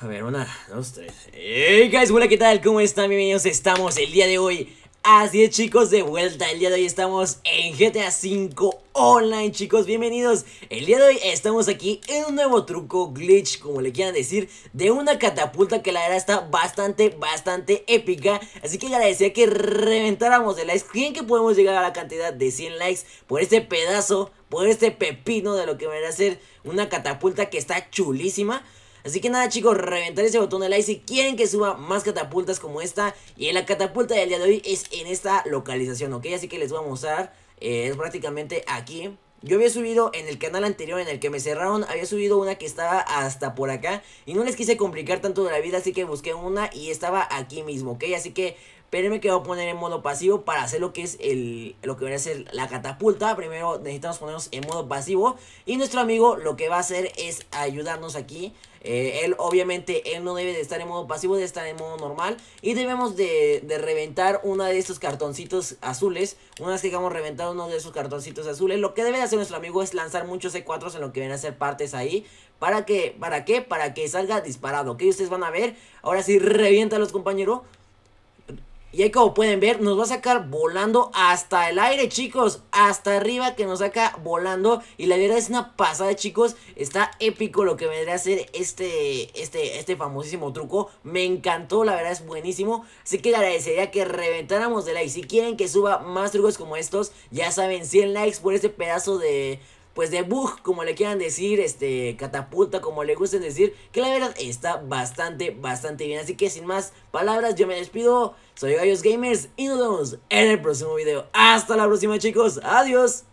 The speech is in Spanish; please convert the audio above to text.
A ver, una, dos, tres. Hey guys, hola, ¿qué tal? ¿Cómo están? Bienvenidos. Estamos el día de hoy. Así es, chicos, de vuelta. El día de hoy estamos en GTA V Online, chicos. Bienvenidos. El día de hoy estamos aquí en un nuevo truco, glitch, como le quieran decir, de una catapulta que la verdad está bastante, bastante épica. Así que ya que reventáramos de likes. Creen que podemos llegar a la cantidad de 100 likes por este pedazo, por este pepino de lo que va a ser una catapulta que está chulísima. Así que nada chicos, reventar ese botón de like si quieren que suba más catapultas como esta. Y la catapulta del día de hoy es en esta localización, ¿ok? Así que les voy a mostrar, eh, es prácticamente aquí. Yo había subido en el canal anterior en el que me cerraron, había subido una que estaba hasta por acá y no les quise complicar tanto de la vida, así que busqué una y estaba aquí mismo, ¿ok? Así que pero me quedo a poner en modo pasivo para hacer lo que es el, lo que va a ser la catapulta. Primero necesitamos ponernos en modo pasivo. Y nuestro amigo lo que va a hacer es ayudarnos aquí. Eh, él obviamente él no debe de estar en modo pasivo, debe estar en modo normal. Y debemos de, de reventar uno de estos cartoncitos azules. Una vez que hayamos reventado uno de esos cartoncitos azules, lo que debe de hacer nuestro amigo es lanzar muchos c 4 en lo que van a ser partes ahí. ¿Para qué? ¿Para qué? Para que salga disparado. Que ustedes van a ver. Ahora sí, los compañeros. Y ahí como pueden ver, nos va a sacar volando hasta el aire, chicos. Hasta arriba que nos saca volando. Y la verdad es una pasada, chicos. Está épico lo que vendría a ser este, este, este famosísimo truco. Me encantó, la verdad es buenísimo. Así que le agradecería que reventáramos de like. Si quieren que suba más trucos como estos, ya saben, 100 likes por este pedazo de pues de bug, como le quieran decir, este, catapulta, como le gusten decir, que la verdad está bastante, bastante bien. Así que sin más palabras, yo me despido. Soy Gallos Gamers y nos vemos en el próximo video. Hasta la próxima, chicos. Adiós.